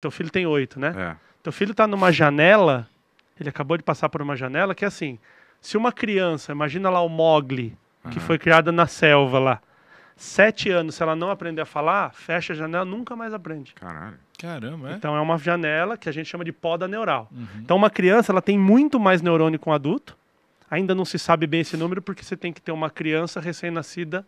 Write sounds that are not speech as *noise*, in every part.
Teu filho tem oito, né? É. Teu filho está numa janela, ele acabou de passar por uma janela que é assim, se uma criança, imagina lá o Mogli, que uhum. foi criada na selva lá, sete anos, se ela não aprender a falar, fecha a janela, nunca mais aprende. Caralho. Caramba, é? Então é uma janela que a gente chama de poda neural. Uhum. Então uma criança, ela tem muito mais neurônio que um adulto, ainda não se sabe bem esse número porque você tem que ter uma criança recém-nascida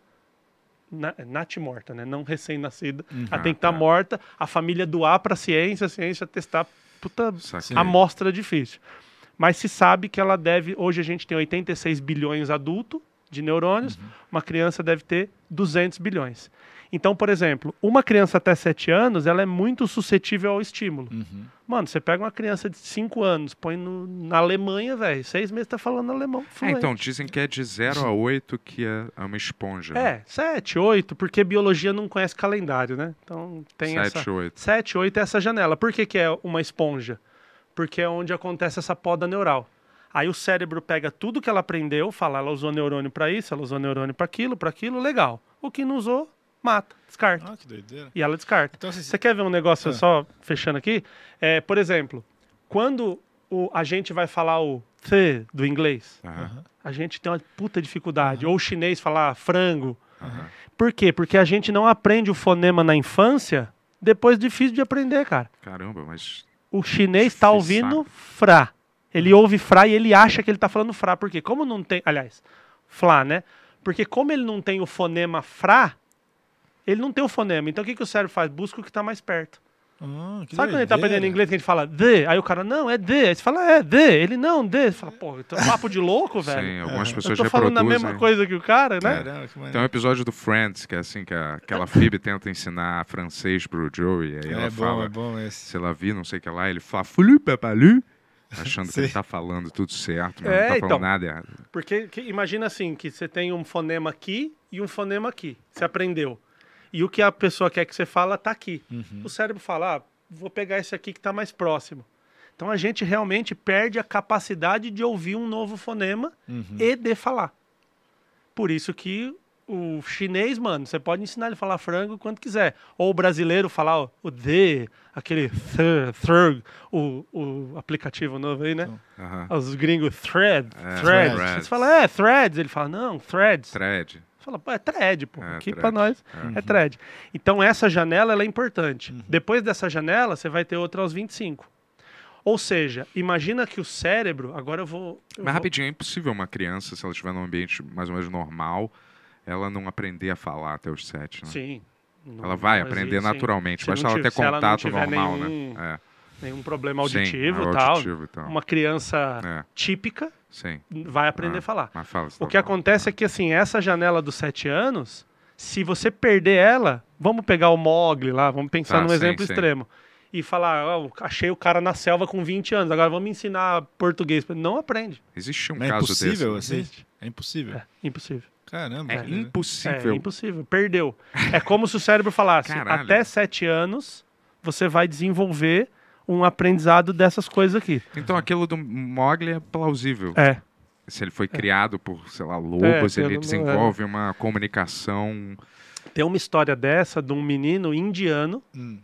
nate nat morta, né? Não recém-nascida. Uhum, ela tem que estar tá é. morta, a família doar para a ciência, a ciência testar. Puta Saquei. amostra difícil. Mas se sabe que ela deve. Hoje a gente tem 86 bilhões adulto de neurônios, uhum. uma criança deve ter 200 bilhões. Então, por exemplo, uma criança até 7 anos, ela é muito suscetível ao estímulo. Uhum. Mano, você pega uma criança de 5 anos, põe no, na Alemanha, velho, seis meses tá falando alemão. É, então, dizem que é de 0 a 8 que é, é uma esponja. Né? É, 7, 8, porque biologia não conhece calendário, né? Então tem 7, essa. 8. 7, 8 é essa janela. Por que, que é uma esponja? Porque é onde acontece essa poda neural. Aí o cérebro pega tudo que ela aprendeu, fala, ela usou neurônio para isso, ela usou neurônio para aquilo, para aquilo, legal. O que não usou, mata, descarta. Ah, que doideira. E ela descarta. Então, se... Assim, Você quer ver um negócio ah. só fechando aqui? É, por exemplo, quando o, a gente vai falar o T do inglês, a gente tem uma puta dificuldade. Ou o chinês falar frango. Por quê? Porque a gente não aprende o fonema na infância, depois difícil de aprender, cara. Caramba, mas. O chinês está ouvindo fra. Ele ouve fra e ele acha que ele está falando fra. Por quê? Como não tem. Aliás, fla, né? Porque como ele não tem o fonema fra, ele não tem o fonema. Então o que, que o cérebro faz? Busca o que está mais perto. Ah, Sabe quando ele tá aprendendo inglês que a gente fala d? Aí o cara, não, é d? Aí você fala, é d? Ele, não, d? Você fala, pô, então é papo de louco, *laughs* velho. Sim, algumas é. pessoas reproduzem. Eu tô falando a mesma coisa que o cara, né? Tem um episódio do Friends que é assim, que a, aquela Phoebe tenta ensinar francês pro Joey. Aí é, ela é fala, bom, é bom esse. Se ela viu, não sei o que lá. Ele fala, fulu, é Achando que ele tá falando tudo certo, mas é, não tá então, falando nada errado. Porque que, imagina assim, que você tem um fonema aqui e um fonema aqui. Você aprendeu. E o que a pessoa quer que você fala está aqui. Uhum. O cérebro fala, ah, vou pegar esse aqui que está mais próximo. Então a gente realmente perde a capacidade de ouvir um novo fonema uhum. e de falar. Por isso que o chinês, mano, você pode ensinar ele a falar frango quando quiser. Ou o brasileiro falar o D, aquele thr, thr, o, o aplicativo novo aí, né? Uh -huh. Os gringos, thread, é, thread. Você fala, é, threads. Ele fala, não, threads. Thread. Fala, pô, é thread, pô. É, Aqui para nós é. é thread. Então essa janela ela é importante. Uhum. Depois dessa janela, você vai ter outra aos 25. Ou seja, imagina que o cérebro. Agora eu vou. Eu Mas rapidinho, é impossível uma criança, se ela estiver num ambiente mais ou menos normal, ela não aprender a falar até os 7. Né? Sim. Não, ela vai aprender existe, naturalmente. deixar ela ter contato ela normal, né? nenhum, né? É. Nenhum problema auditivo, sim, é auditivo tal. tal. Uma criança é. típica Sim. vai aprender ah, a falar. o que acontece é que, assim, essa janela dos sete anos, se você perder ela, vamos pegar o Mogli lá, vamos pensar ah, num sim, exemplo sim. extremo. E falar, oh, achei o cara na selva com 20 anos, agora vamos ensinar português. Não aprende. Existe um Mas é caso desse. É impossível, desse, assim? Existe. É impossível. É, impossível. Caramba. É, impossível. É impossível. Perdeu. é como se o cérebro falasse, *laughs* Caralho. até sete anos, você vai desenvolver um aprendizado dessas coisas aqui. Então aquilo do Mogli é plausível. É. Se ele foi criado por, sei lá, lobos, é, ele desenvolve é. uma comunicação. Tem uma história dessa de um menino indiano hum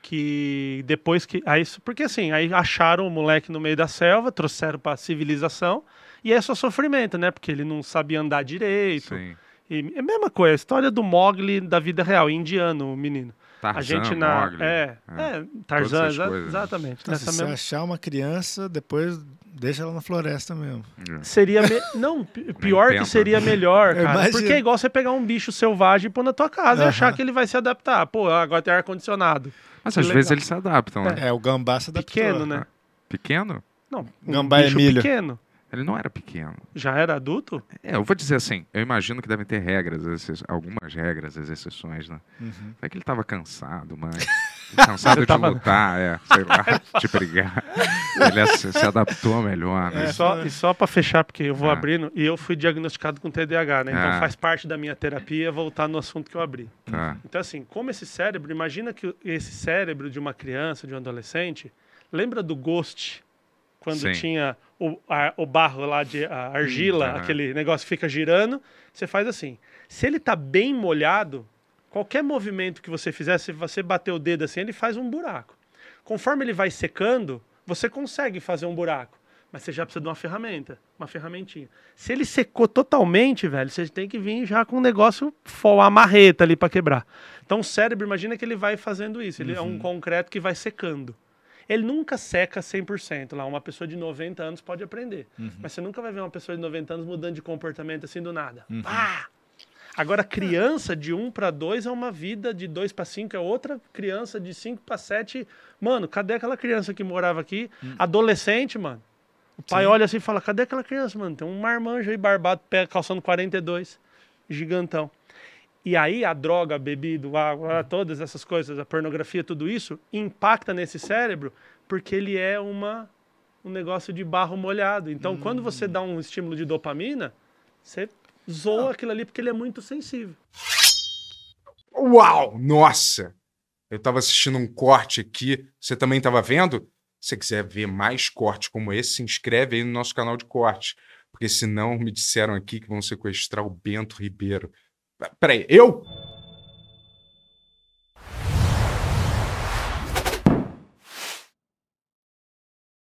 que depois que aí porque assim aí acharam o moleque no meio da selva trouxeram para civilização e é só sofrimento né porque ele não sabia andar direito Sim. e é a mesma coisa a história do Mogli da vida real indiano o menino Tarzan, a gente na Mogli, é, né? é, é, Tarzan, exa né? exatamente. Então, nessa se mesma... achar uma criança, depois deixa ela na floresta mesmo. É. Seria me... *laughs* não pior que seria melhor, *laughs* cara, porque é igual você pegar um bicho selvagem e pôr na tua casa uh -huh. e achar que ele vai se adaptar. Pô, agora tem ar condicionado. Mas que às legal. vezes eles se adaptam, né? É, o gambá se adaptou. Pequeno, né? Pequeno? Não, um gambá é milho. pequeno. Ele não era pequeno. Já era adulto? É, eu vou dizer assim, eu imagino que devem ter regras, algumas regras, as exceções, né? Uhum. É que ele estava cansado, mas... *laughs* Cansado de lutar, é, sei lá, *laughs* é de brigar. Ele se, adaptou melhor, né? É só, é. e só para fechar, porque eu vou é. abrindo, e eu fui diagnosticado com TDAH, né? Então é. faz parte da minha terapia voltar no assunto que eu abri. Tá. Então, assim, como esse cérebro, imagina que esse cérebro de uma criança, de um adolescente, lembra do Ghost, quando Sim. tinha o, a, o, barro lá de argila, uhum. aquele negócio que fica girando, você faz assim. Se ele tá bem molhado, qualquer movimento que você fizer, se você bater o dedo assim, ele faz um buraco. Conforme ele vai secando, você consegue fazer um buraco, mas você já precisa de uma ferramenta, uma ferramentinha. Se ele secou totalmente, velho, você tem que vir já com um negócio, a marreta ali para quebrar. Então o cérebro, imagina que ele vai fazendo isso, ele uhum. é um uhum. concreto que vai secando ele nunca seca 100%. Lá, uma pessoa de 90 anos pode aprender. Uhum. Mas você nunca vai ver uma pessoa de 90 anos mudando de comportamento assim do nada. Uhum. Pá! Agora, criança de 1 para 2 é uma vida, de 2 para 5 é outra, criança de 5 para 7. Mano, cadê aquela criança que morava aqui? Hum. Adolescente, mano. O pai Sim. olha assim e fala: cadê aquela criança, mano? Tem um marmanjo aí barbado, calçando 42, gigantão. E aí a droga, a bebida, a, a, todas essas coisas, a pornografia, tudo isso impacta nesse cérebro porque ele é uma um negócio de barro molhado. Então, hum. quando você dá um estímulo de dopamina, você zoa ah. aquilo ali porque ele é muito sensível. Uau, nossa. Eu estava assistindo um corte aqui, você também estava vendo? Se você quiser ver mais cortes como esse, se inscreve aí no nosso canal de cortes, porque senão me disseram aqui que vão sequestrar o Bento Ribeiro. Peraí, eu?